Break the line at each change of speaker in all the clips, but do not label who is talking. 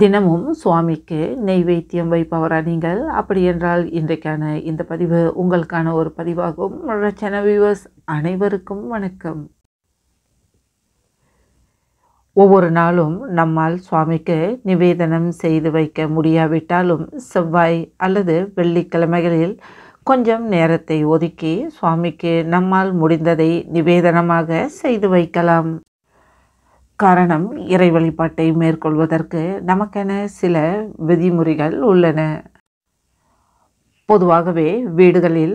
தினமும் சுவாமிக்கு நெய்வேத்தியம் வைப்பவரா நீங்கள் அப்படி என்றால் இன்றைக்கான இந்த பதிவு உங்களுக்கான ஒரு பதிவாகும் ரச்சன வியூவர்ஸ் அனைவருக்கும் வணக்கம் ஒவ்வொரு நாளும் நம்மால் சுவாமிக்கு நிவேதனம் செய்து வைக்க முடியாவிட்டாலும் செவ்வாய் அல்லது வெள்ளிக்கிழமைகளில் கொஞ்சம் நேரத்தை ஒதுக்கி சுவாமிக்கு நம்மால் முடிந்ததை நிவேதனமாக செய்து வைக்கலாம் காரணம் இறை வழிபாட்டை மேற்கொள்வதற்கு நமக்கென சில விதிமுறைகள் உள்ளன பொதுவாகவே வீடுகளில்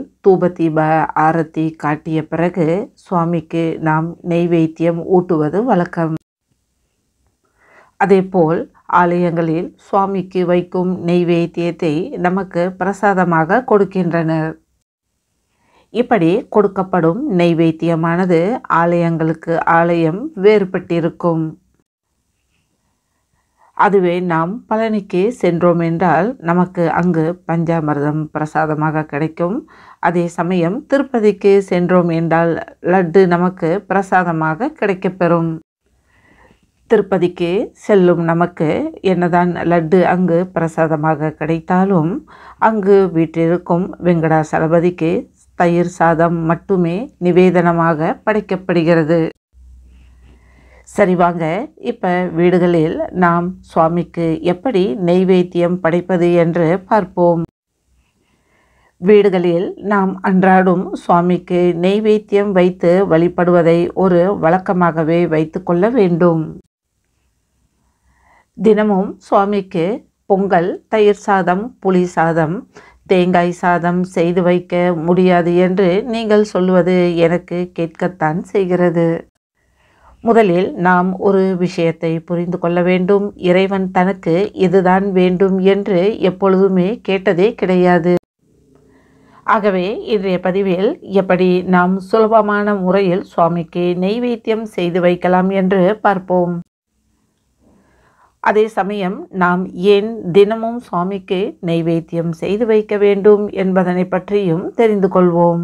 தீப ஆரத்தி காட்டிய பிறகு சுவாமிக்கு நாம் நெய்வேத்தியம் ஊட்டுவது வழக்கம் அதேபோல் ஆலயங்களில் சுவாமிக்கு வைக்கும் நெய்வேத்தியத்தை நமக்கு பிரசாதமாக கொடுக்கின்றனர் இப்படி கொடுக்கப்படும் நைவேத்தியமானது ஆலயங்களுக்கு ஆலயம் வேறுபட்டிருக்கும் அதுவே நாம் பழனிக்கு சென்றோம் என்றால் நமக்கு அங்கு பஞ்சாமிரதம் பிரசாதமாக கிடைக்கும் அதே சமயம் திருப்பதிக்கு சென்றோம் என்றால் லட்டு நமக்கு பிரசாதமாக கிடைக்கப்பெறும் திருப்பதிக்கு செல்லும் நமக்கு என்னதான் லட்டு அங்கு பிரசாதமாக கிடைத்தாலும் அங்கு வீட்டிற்கும் வெங்கடாசலபதிக்கு தயிர் சாதம் மட்டுமே நிவேதனமாக படைக்கப்படுகிறது சரி வாங்க இப்போ வீடுகளில் நாம் சுவாமிக்கு எப்படி நெய்வேத்தியம் படைப்பது என்று பார்ப்போம் வீடுகளில் நாம் அன்றாடும் சுவாமிக்கு நெய்வேத்தியம் வைத்து வழிபடுவதை ஒரு வழக்கமாகவே வைத்து கொள்ள வேண்டும் தினமும் சுவாமிக்கு பொங்கல் தயிர் சாதம் புளி சாதம் தேங்காய் சாதம் செய்து வைக்க முடியாது என்று நீங்கள் சொல்வது எனக்கு கேட்கத்தான் செய்கிறது முதலில் நாம் ஒரு விஷயத்தை புரிந்து கொள்ள வேண்டும் இறைவன் தனக்கு இதுதான் வேண்டும் என்று எப்பொழுதுமே கேட்டதே கிடையாது ஆகவே இன்றைய பதிவில் எப்படி நாம் சுலபமான முறையில் சுவாமிக்கு நெய்வேத்தியம் செய்து வைக்கலாம் என்று பார்ப்போம் அதே சமயம் நாம் ஏன் தினமும் சுவாமிக்கு நைவேத்தியம் செய்து வைக்க வேண்டும் என்பதனை பற்றியும் தெரிந்து கொள்வோம்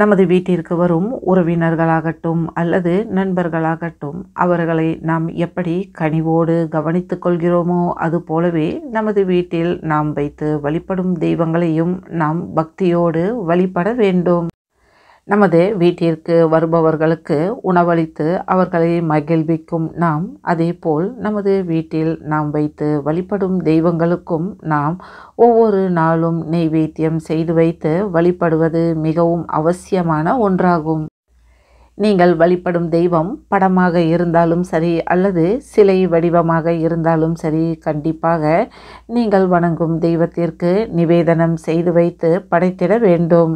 நமது வீட்டிற்கு வரும் உறவினர்களாகட்டும் அல்லது நண்பர்களாகட்டும் அவர்களை நாம் எப்படி கனிவோடு கவனித்து கொள்கிறோமோ அது போலவே நமது வீட்டில் நாம் வைத்து வழிபடும் தெய்வங்களையும் நாம் பக்தியோடு வழிபட வேண்டும் நமது வீட்டிற்கு வருபவர்களுக்கு உணவளித்து அவர்களை மகிழ்விக்கும் நாம் அதேபோல் நமது வீட்டில் நாம் வைத்து வழிபடும் தெய்வங்களுக்கும் நாம் ஒவ்வொரு நாளும் நெய்வேத்தியம் செய்து வைத்து வழிபடுவது மிகவும் அவசியமான ஒன்றாகும் நீங்கள் வழிபடும் தெய்வம் படமாக இருந்தாலும் சரி அல்லது சிலை வடிவமாக இருந்தாலும் சரி கண்டிப்பாக நீங்கள் வணங்கும் தெய்வத்திற்கு நிவேதனம் செய்து வைத்து படைத்திட வேண்டும்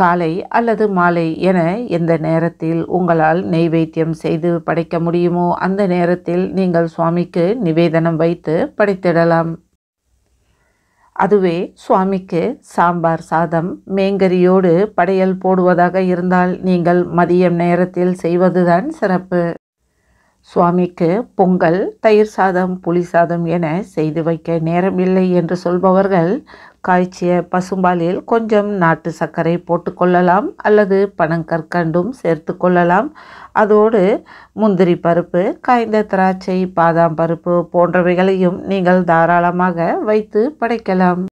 காலை அல்லது மாலை என எந்த நேரத்தில் உங்களால் நெய்வேத்தியம் செய்து படைக்க முடியுமோ அந்த நேரத்தில் நீங்கள் சுவாமிக்கு நிவேதனம் வைத்து படைத்திடலாம் அதுவே சுவாமிக்கு சாம்பார் சாதம் மேங்கரியோடு படையல் போடுவதாக இருந்தால் நீங்கள் மதியம் நேரத்தில் செய்வதுதான் சிறப்பு சுவாமிக்கு பொங்கல் தயிர் சாதம் புளி சாதம் என செய்து வைக்க நேரமில்லை என்று சொல்பவர்கள் காய்ச்சிய பசும்பாலில் கொஞ்சம் நாட்டு சர்க்கரை போட்டுக்கொள்ளலாம் அல்லது பனங்கற்கண்டும் சேர்த்து கொள்ளலாம் அதோடு முந்திரி பருப்பு காய்ந்த திராட்சை பாதாம் பருப்பு போன்றவைகளையும் நீங்கள் தாராளமாக வைத்து படைக்கலாம்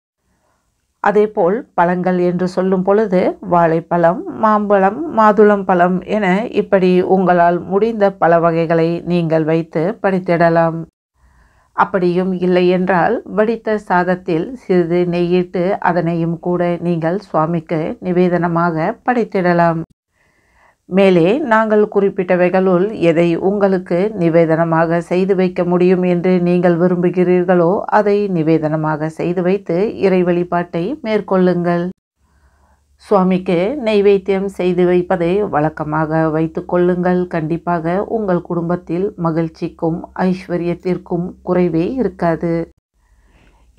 அதேபோல் பழங்கள் என்று சொல்லும் பொழுது வாழைப்பழம் மாம்பழம் மாதுளம் பழம் என இப்படி உங்களால் முடிந்த பல வகைகளை நீங்கள் வைத்து படித்திடலாம் அப்படியும் இல்லை என்றால் வடித்த சாதத்தில் சிறிது நெய்யிட்டு அதனையும் கூட நீங்கள் சுவாமிக்கு நிவேதனமாக படைத்திடலாம் மேலே நாங்கள் குறிப்பிட்டவைகளுள் எதை உங்களுக்கு நிவேதனமாக செய்து வைக்க முடியும் என்று நீங்கள் விரும்புகிறீர்களோ அதை நிவேதனமாக செய்து வைத்து இறை வழிபாட்டை மேற்கொள்ளுங்கள் சுவாமிக்கு நைவேத்தியம் செய்து வைப்பதை வழக்கமாக வைத்து கொள்ளுங்கள் கண்டிப்பாக உங்கள் குடும்பத்தில் மகிழ்ச்சிக்கும் ஐஸ்வர்யத்திற்கும் குறைவே இருக்காது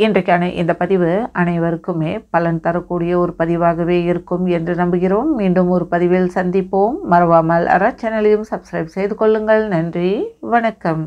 இன்றைக்கான இந்த பதிவு அனைவருக்குமே பலன் தரக்கூடிய ஒரு பதிவாகவே இருக்கும் என்று நம்புகிறோம் மீண்டும் ஒரு பதிவில் சந்திப்போம் மறவாமல் அற சேனலையும் சப்ஸ்கிரைப் செய்து கொள்ளுங்கள் நன்றி வணக்கம்